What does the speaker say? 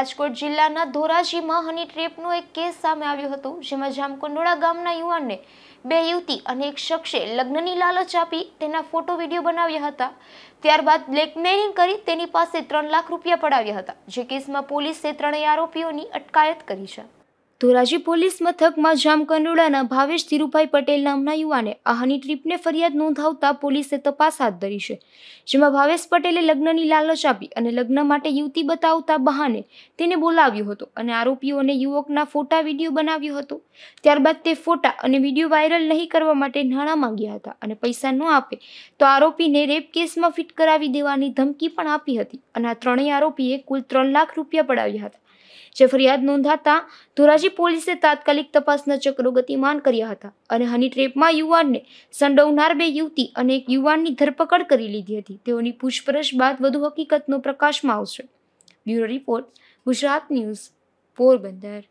રાજકોટ જિલ્લાના ધોરાજીમાં હની ટ્રેપનો એક કેસ સામે આવ્યો હતો જેમાં જામકુંડોળા ગામના યુવાનને બે યુવતી અને એક શખ્સે લગ્નની લાલચ આપી તેના ફોટો વિડીયો બનાવ્યા હતા ત્યારબાદ બ્લેકમેલિંગ કરી તેની પાસે ત્રણ લાખ રૂપિયા પડાવ્યા હતા જે કેસમાં પોલીસે ત્રણેય આરોપીઓની અટકાયત કરી છે ધોરાજી પોલીસ મથકમાં જામ જામકંડોળાના ભાવેશ ધીરુભાઈ પટેલ નામના યુવાને આહાની ટ્રીપને ફરિયાદ નોંધાવતા પોલીસે તપાસ હાથ ધરી છે જેમાં ભાવેશ પટેલે લગ્નની લાલચ આપી અને લગ્ન માટે યુવતી બતાવતા બહાને તેને બોલાવ્યો હતો અને આરોપીઓને યુવકના ફોટા વિડીયો બનાવ્યો હતો ત્યારબાદ તે ફોટા અને વિડીયો વાયરલ નહીં કરવા માટે નાણાં માંગ્યા હતા અને પૈસા ન આપે તો આરોપીને રેપ કેસમાં ફિટ કરાવી દેવાની ધમકી પણ આપી હતી અને આ ત્રણેય આરોપીએ કુલ ત્રણ લાખ રૂપિયા પડાવ્યા હતા જે ફરિયાદ નોંધાતા ધોરાજી પોલીસે તાત્કાલિક તપાસના ચક્રો ગતિમાન કર્યા હતા અને હની ટ્રેપમાં યુવાનને સંડોવનાર બે યુવતી અને એક યુવાનની ધરપકડ કરી લીધી હતી તેઓની પૂછપરછ બાદ વધુ હકીકતનો પ્રકાશમાં આવશે bureau report Gujarat news Porbandar